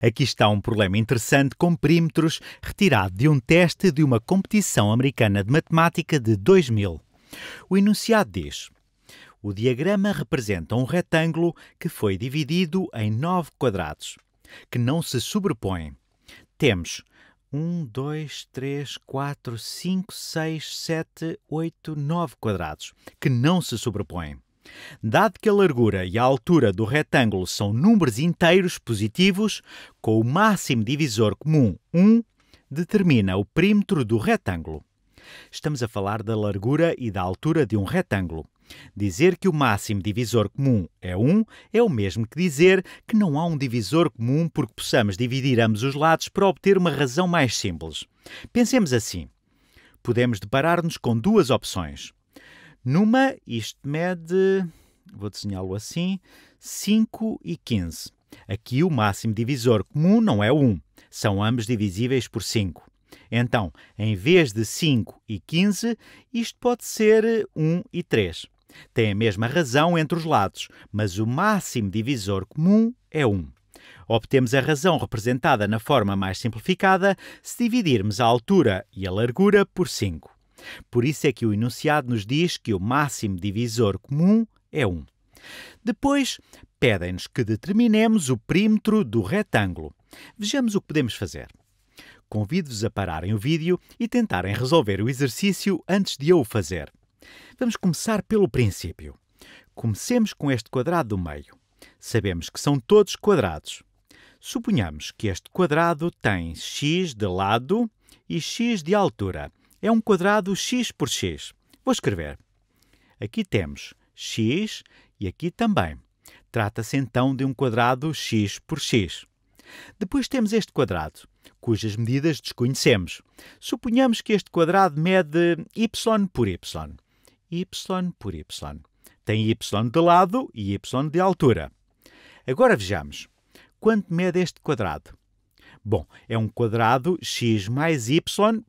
Aqui está um problema interessante com perímetros retirado de um teste de uma competição americana de matemática de 2000. O enunciado diz: O diagrama representa um retângulo que foi dividido em nove quadrados, que não se sobrepõem. Temos 1, 2, 3, 4, 5, 6, 7, 8, 9 quadrados, que não se sobrepõem. Dado que a largura e a altura do retângulo são números inteiros positivos, com o máximo divisor comum 1, determina o perímetro do retângulo. Estamos a falar da largura e da altura de um retângulo. Dizer que o máximo divisor comum é 1 é o mesmo que dizer que não há um divisor comum porque possamos dividir ambos os lados para obter uma razão mais simples. Pensemos assim. Podemos deparar-nos com duas opções. Numa, isto mede, vou desenhá-lo assim, 5 e 15. Aqui o máximo divisor comum não é 1, são ambos divisíveis por 5. Então, em vez de 5 e 15, isto pode ser 1 e 3. Tem a mesma razão entre os lados, mas o máximo divisor comum é 1. Obtemos a razão representada na forma mais simplificada se dividirmos a altura e a largura por 5. Por isso é que o enunciado nos diz que o máximo divisor comum é 1. Depois, pedem-nos que determinemos o perímetro do retângulo. Vejamos o que podemos fazer. Convido-vos a pararem o vídeo e tentarem resolver o exercício antes de eu o fazer. Vamos começar pelo princípio. Comecemos com este quadrado do meio. Sabemos que são todos quadrados. Suponhamos que este quadrado tem x de lado e x de altura é um quadrado x por x. Vou escrever. Aqui temos x e aqui também. Trata-se então de um quadrado x por x. Depois temos este quadrado, cujas medidas desconhecemos. Suponhamos que este quadrado mede y por y. y por y. Tem y de lado e y de altura. Agora vejamos. Quanto mede este quadrado? Bom, é um quadrado x mais y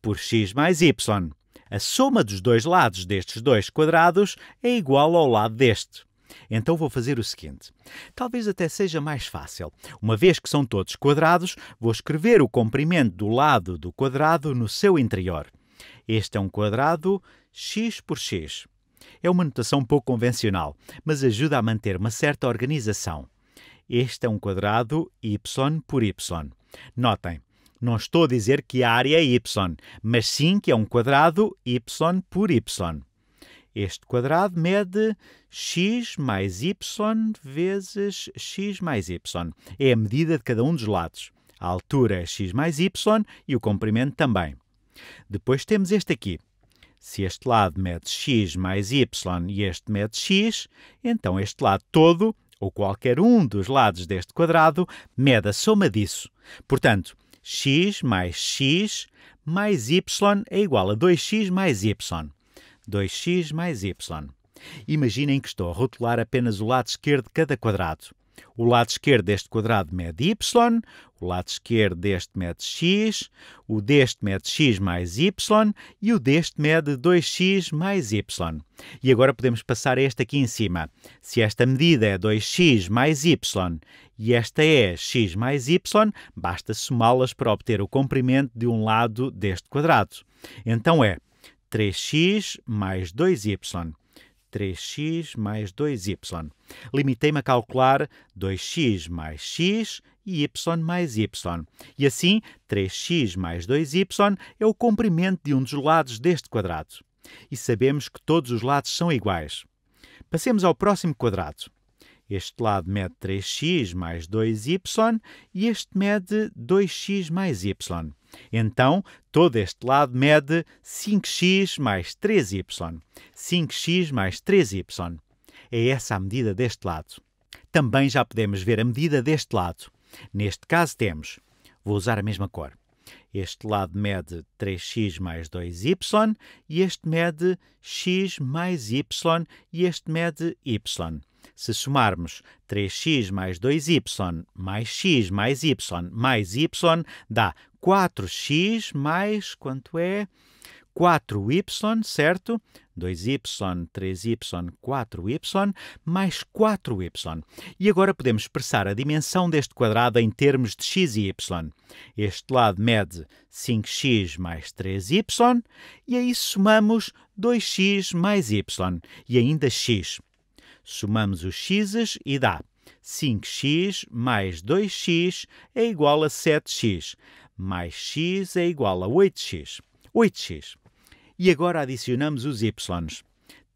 por x mais y. A soma dos dois lados destes dois quadrados é igual ao lado deste. Então vou fazer o seguinte. Talvez até seja mais fácil. Uma vez que são todos quadrados, vou escrever o comprimento do lado do quadrado no seu interior. Este é um quadrado x por x. É uma notação um pouco convencional, mas ajuda a manter uma certa organização. Este é um quadrado y por y. Notem, não estou a dizer que a área é y, mas sim que é um quadrado y por y. Este quadrado mede x mais y vezes x mais y. É a medida de cada um dos lados. A altura é x mais y e o comprimento também. Depois temos este aqui. Se este lado mede x mais y e este mede x, então este lado todo ou qualquer um dos lados deste quadrado, mede a soma disso. Portanto, x mais x mais y é igual a 2x mais y. 2x mais y. Imaginem que estou a rotular apenas o lado esquerdo de cada quadrado. O lado esquerdo deste quadrado mede y, o lado esquerdo deste mede x, o deste mede x mais y e o deste mede 2x mais y. E agora podemos passar a este aqui em cima. Se esta medida é 2x mais y e esta é x mais y, basta somá-las para obter o comprimento de um lado deste quadrado. Então é 3x mais 2y. 3x mais 2y. Limitei-me a calcular 2x mais x e y mais y. E assim, 3x mais 2y é o comprimento de um dos lados deste quadrado. E sabemos que todos os lados são iguais. Passemos ao próximo quadrado. Este lado mede 3x mais 2y e este mede 2x mais y. Então, todo este lado mede 5x mais 3y. 5x mais 3y. É essa a medida deste lado. Também já podemos ver a medida deste lado. Neste caso temos, vou usar a mesma cor. Este lado mede 3x mais 2y e este mede x mais y e este mede y. Se somarmos 3x mais 2y mais x mais y mais y, dá 4x mais quanto é? 4y, certo? 2y, 3y, 4y, mais 4y. E agora podemos expressar a dimensão deste quadrado em termos de x e y. Este lado mede 5x mais 3y, e aí somamos 2x mais y, e ainda x. Somamos os x's e dá 5x mais 2x é igual a 7x, mais x é igual a 8x. 8x. E agora adicionamos os y's.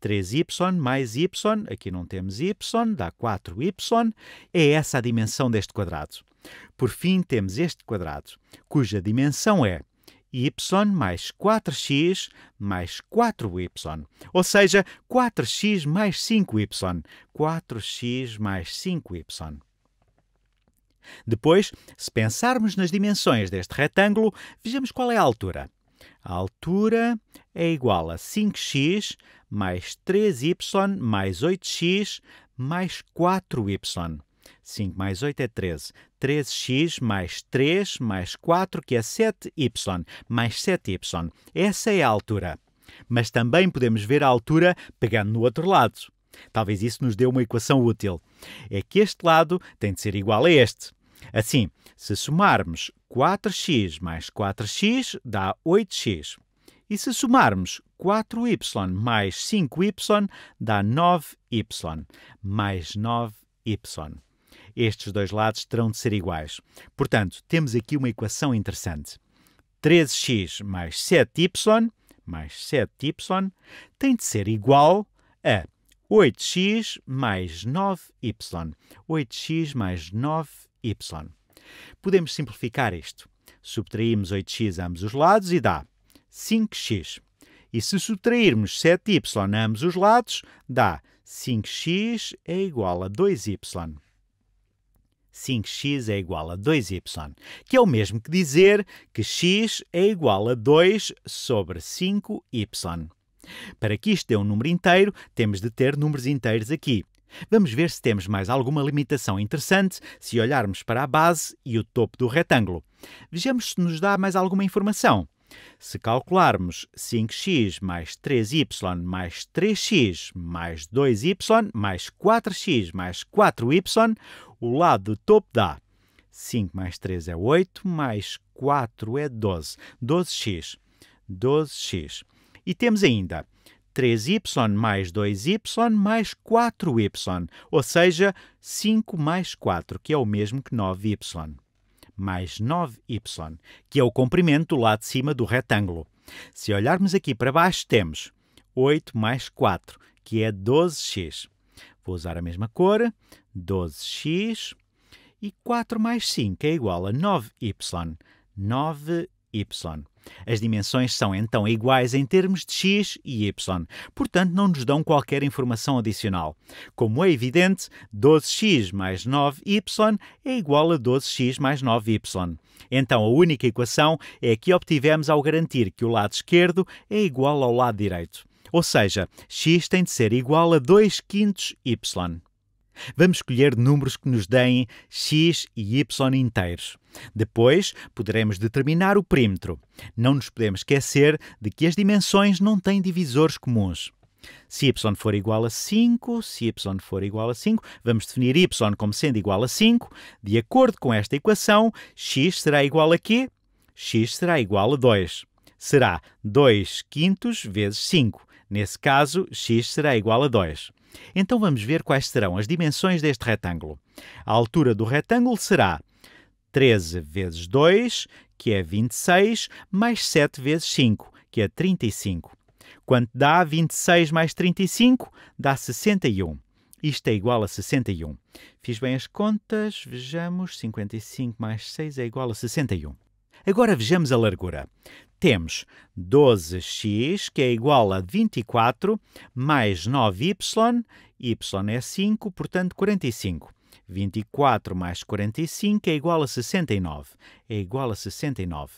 3y mais y, aqui não temos y, dá 4y, é essa a dimensão deste quadrado. Por fim, temos este quadrado, cuja dimensão é y mais 4x mais 4y. Ou seja, 4x mais 5y. 4x mais 5y. Depois, se pensarmos nas dimensões deste retângulo, vejamos qual é a altura. A altura é igual a 5x mais 3y mais 8x mais 4y. 5 mais 8 é 13. 3x mais 3 mais 4, que é 7y, mais 7y. Essa é a altura. Mas também podemos ver a altura pegando no outro lado. Talvez isso nos dê uma equação útil. É que este lado tem de ser igual a este. Assim, se somarmos 4x mais 4x dá 8x. E se somarmos 4y mais 5y dá 9y, mais 9y estes dois lados terão de ser iguais. Portanto, temos aqui uma equação interessante. 13x mais 7y mais 7y tem de ser igual a 8x mais 9y. 8x mais 9y. Podemos simplificar isto. Subtraímos 8x a ambos os lados e dá 5x. E se subtrairmos 7y a ambos os lados, dá 5x é igual a 2y. 5x é igual a 2y, que é o mesmo que dizer que x é igual a 2 sobre 5y. Para que isto dê um número inteiro, temos de ter números inteiros aqui. Vamos ver se temos mais alguma limitação interessante se olharmos para a base e o topo do retângulo. Vejamos se nos dá mais alguma informação. Se calcularmos 5x mais 3y mais 3x mais 2y mais 4x mais 4y, o lado topo dá 5 mais 3 é 8, mais 4 é 12. 12x. 12x. E temos ainda 3y mais 2y mais 4y, ou seja, 5 mais 4, que é o mesmo que 9y, mais 9y, que é o comprimento do lado de cima do retângulo. Se olharmos aqui para baixo, temos 8 mais 4, que é 12x. Vou usar a mesma cor, 12x. E 4 mais 5 é igual a 9y. 9y. As dimensões são então iguais em termos de x e y, portanto não nos dão qualquer informação adicional. Como é evidente, 12x mais 9y é igual a 12x mais 9y. Então a única equação é a que obtivemos ao garantir que o lado esquerdo é igual ao lado direito. Ou seja, x tem de ser igual a 2 quintos y. Vamos escolher números que nos deem x e y inteiros. Depois, poderemos determinar o perímetro. Não nos podemos esquecer de que as dimensões não têm divisores comuns. Se y for igual a 5, se y for igual a 5, vamos definir y como sendo igual a 5. De acordo com esta equação, x será igual a quê? x será igual a 2. Será 2 quintos vezes 5. Nesse caso, x será igual a 2. Então vamos ver quais serão as dimensões deste retângulo. A altura do retângulo será 13 vezes 2, que é 26, mais 7 vezes 5, que é 35. Quanto dá 26 mais 35? Dá 61. Isto é igual a 61. Fiz bem as contas, vejamos, 55 mais 6 é igual a 61. Agora vejamos a largura. Temos 12x, que é igual a 24, mais 9y, y é 5, portanto 45. 24 mais 45 é igual a 69. É igual a 69.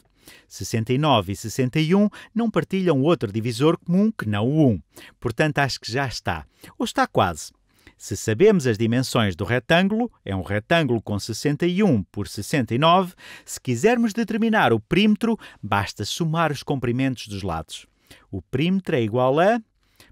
69 e 61 não partilham outro divisor comum que não o 1. Portanto, acho que já está. Ou está quase. Se sabemos as dimensões do retângulo, é um retângulo com 61 por 69, se quisermos determinar o perímetro, basta somar os comprimentos dos lados. O perímetro é igual a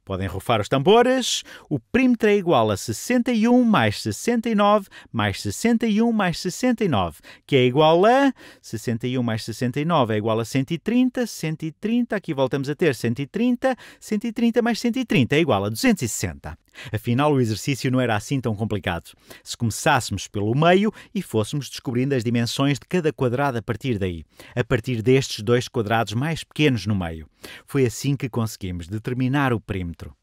Podem rufar os tambores. O perímetro é igual a 61 mais 69 mais 61 mais 69, que é igual a 61 mais 69 é igual a 130, 130, aqui voltamos a ter 130, 130 mais 130 é igual a 260. Afinal, o exercício não era assim tão complicado. Se começássemos pelo meio e fôssemos descobrindo as dimensões de cada quadrado a partir daí, a partir destes dois quadrados mais pequenos no meio. Foi assim que conseguimos determinar o perímetro.